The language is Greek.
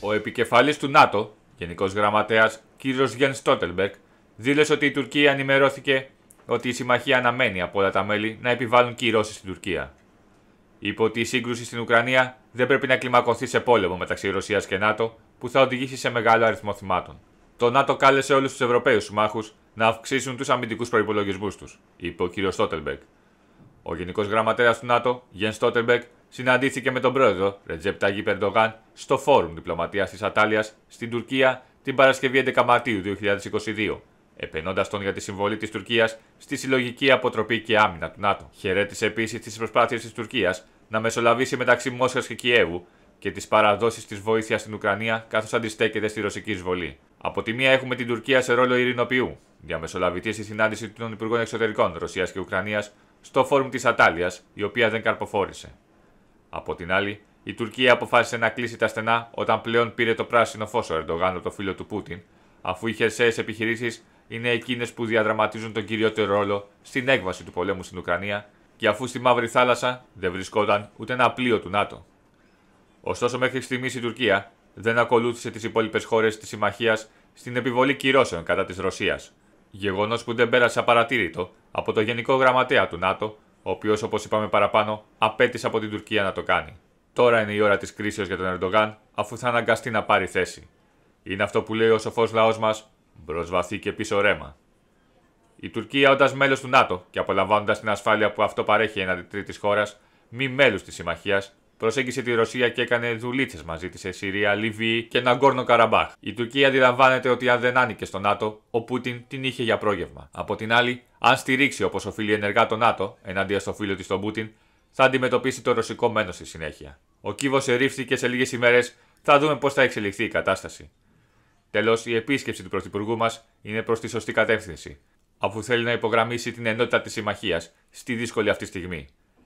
Ο επικεφαλής του ΝΑΤΟ, Γενικός Γραμματέας κ. Γεν Στότελμπεκ, δήλωσε ότι η Τουρκία ενημερώθηκε ότι η συμμαχία αναμένει από όλα τα μέλη να επιβάλλουν κυρώσεις στην Τουρκία. Είπε ότι η σύγκρουση στην Ουκρανία δεν πρέπει να κλιμακωθεί σε πόλεμο μεταξύ Ρωσίας και ΝΑΤΟ που θα οδηγήσει σε μεγάλο αριθμό θυμάτων. Το ΝΑΤΟ κάλεσε όλους τους Ευρωπαίους συμμάχους να αυξήσουν τους αμυντικούς προπολογισμού τους, είπε ο κ. Στότελμπεργκ. Ο Γενικός Γραμματέας του ΝΑΤΟ, Γεν Στότελμπεργκ, συναντήθηκε με τον πρόεδρο Ρετζέπ Ταγί Περντογάν στο Φόρουμ Διπλωματίας της Ατάλειας στην Τουρκία την Παρασκευή 11 Μαρτίου 2022, επενώντας τον για τη συμβολή της Τουρκίας στη συλλογική αποτροπή και άμυνα του ΝΑΤΟ. Χαιρέτησε επίσης τις προσπάθειες της Τουρκίας να μεσολαβήσει μεταξύ Μόσχας και Κιέβου και τις παραδόσεις της βοήθειας στην Ουκρανία καθώς αντιστέκεται στη ρωσική εισβολή. Από τη μία έχουμε την Τουρκία σε ρόλο ειρηνοποιού, διαμεσολαβητή στη συνάντηση των Υπουργών Εξωτερικών Ρωσίας και Ουκρανίας στο Φόρουμ της Ατάλειας, η οποία δεν καρποφόρησε. Από την άλλη, η Τουρκία αποφάσισε να κλείσει τα στενά όταν πλέον πήρε το πράσινο φως ο Ερντογάν το φίλο του Πούτιν, αφού οι χερσαίες επιχειρήσεις είναι εκείνες που διαδραματίζουν τον κυριότερο ρόλο στην έκβαση του πολέμου στην Ουκρανία και αφού στη Μαύρη Θάλασσα δεν βρισκόταν ούτε ένα πλοίο του ΝΑΤΟ. Ωστόσο, μέχρι στιγμής η Τουρκία δεν ακολούθησε τις υπόλοιπες χώρες της συμμαχίας στην επιβολή κυρώσεων κατά της Ρωσίας, γεγονός που δεν πέρασε απαρατήρητο από το Γενικό Γραμματέα του ΝΑΤΟ ο οποίος, όπως είπαμε παραπάνω, απέτησε από την Τουρκία να το κάνει. Τώρα είναι η ώρα της κρίσεω για τον Ερντογάν, αφού θα αναγκαστεί να πάρει θέση. Είναι αυτό που λέει ο σοφός λαός μας, μπροσβαθεί και πίσω ρέμα. Η Τουρκία, όντας μέλος του ΝΑΤΟ και απολαμβάνοντας την ασφάλεια που αυτό παρέχει έναντι τρίτης χώρας, μη μέλους της συμμαχίας, προσέγγισε τη Ρωσία και έκανε δουλίτσες μαζί της σε Συρία, Λιβύη και Ναγκόρνο Καραμπάχ. Η Τουρκία αντιλαμβάνεται ότι αν δεν άνοικε στο ΝΑΤΟ, ο Πούτιν την είχε για πρόγευμα. Από την άλλη, αν στηρίξει όπως οφείλει ενεργά το ΝΑΤΟ εναντία στο φίλο της τον Πούτιν, θα αντιμετωπίσει το ρωσικό μένος στη συνέχεια. Ο κύβο ερήφθηκε σε λίγες ημέρες θα δούμε πώς θα εξελιχθεί η κατάσταση. Τέλος, η επίσκεψη του Πρωθυπουργού μας είναι προς τη σωστή κατεύθυνση, αφού θέλει να υπογραμμίσει την ενότητα της συμμαχίας στη δύσκολη αυτή στιγμή